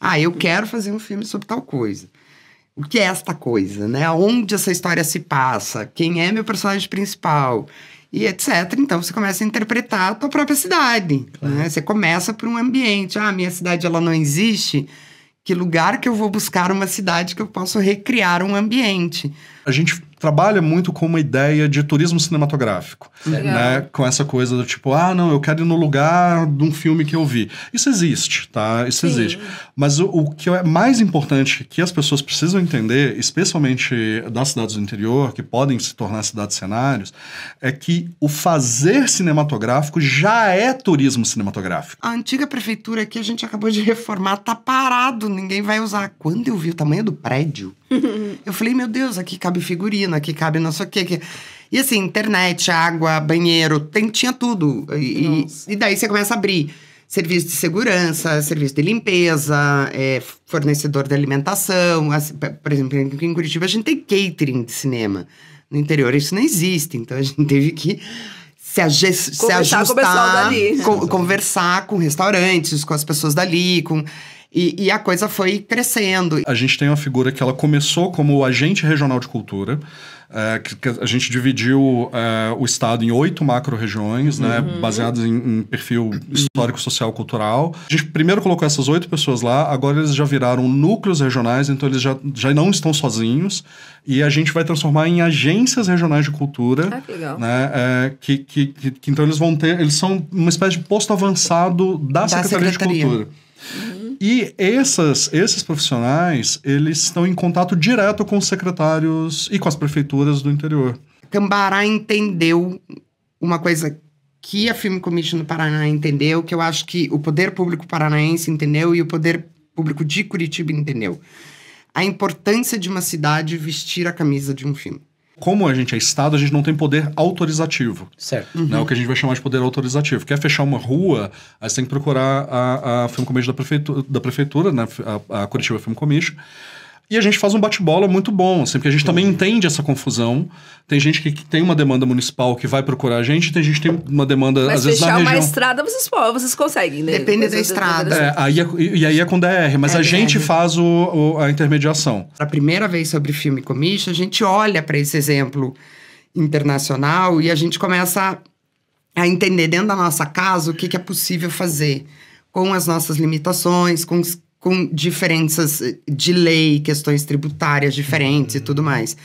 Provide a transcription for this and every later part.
Ah, eu quero fazer um filme sobre tal coisa. O que é esta coisa, né? Onde essa história se passa? Quem é meu personagem principal? E etc. Então você começa a interpretar a tua própria cidade. Claro. Né? Você começa por um ambiente. Ah, minha cidade ela não existe. Que lugar que eu vou buscar uma cidade que eu posso recriar um ambiente? a gente trabalha muito com uma ideia de turismo cinematográfico, uhum. né? Legal. né? Com essa coisa do tipo, ah, não, eu quero ir no lugar de um filme que eu vi. Isso existe, tá? Isso Sim. existe. Mas o, o, que é mais importante que as pessoas precisam entender, especialmente das cidades do interior, que podem se tornar cidades cenários, é que o fazer cinematográfico já é turismo cinematográfico. A antiga prefeitura que a gente acabou de reformar tá parado, ninguém vai usar. Quando eu vi o tamanho do prédio, eu falei, meu Deus, aqui cabe figurino, aqui cabe não sei o quê. Aqui... E assim, internet, água, banheiro, tem, tinha tudo. E, e, daí você começa a abrir serviço de segurança, serviço de limpeza, é, fornecedor de alimentação. por exemplo, em Curitiba a gente tem catering de cinema. No interior isso não existe, então a gente teve que se, ag se ajustar, com conversar com restaurantes, com as pessoas dali, com... E, e, a coisa foi crescendo. A gente tem uma figura que ela começou como agente regional de cultura. É, que, que a gente dividiu é, o estado em oito macro-regiões, né, uhum. né, baseadas em, em, perfil histórico, social, cultural. A gente primeiro colocou essas oito pessoas lá, agora eles já viraram núcleos regionais, então eles já, já não estão sozinhos. E a gente vai transformar em agências regionais de cultura. Ah, que legal. Né, é, que, que, que, então eles vão ter. Eles são uma espécie de posto avançado da, da Secretaria, Secretaria de Cultura. Uhum. E essas, esses profissionais, eles estão em contato direto com os secretários e com as prefeituras do interior. Cambará entendeu uma coisa que a Film Commission do Paraná entendeu, que eu acho que o poder público paranaense entendeu e o poder público de Curitiba entendeu. A importância de uma cidade vestir a camisa de um filme. Como a gente é Estado, a gente não tem poder autorizativo. Certo. Uhum. Né, o que a gente vai chamar de poder autorizativo. Quer fechar uma rua, aí você tem que procurar a, a Film Commission da, prefeitura, da prefeitura né, a, a Curitiba Film Commission. E a gente faz um bate-bola muito bom, assim, porque a gente também uhum. entende essa confusão. Tem gente que, que tem uma demanda municipal que vai procurar a gente, tem gente que tem uma demanda, Mas às vezes, na região. fechar uma estrada, vocês, pô, vocês conseguem, né? Depende da, da estrada. É, aí é, e aí é com DR, mas é a DR. gente faz o, o, a intermediação. A primeira vez sobre filme commission, a gente olha para esse exemplo internacional e a gente começa a entender dentro da nossa casa o que, que é possível fazer com as nossas limitações, com os com diferenças eh, de lei, questões tributárias diferentes uhum. e tudo mais.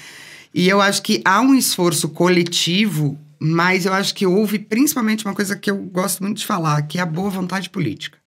E eu acho que há um esforço coletivo, mas eu acho que houve principalmente uma coisa que eu gosto muito de falar, que é a boa vontade política.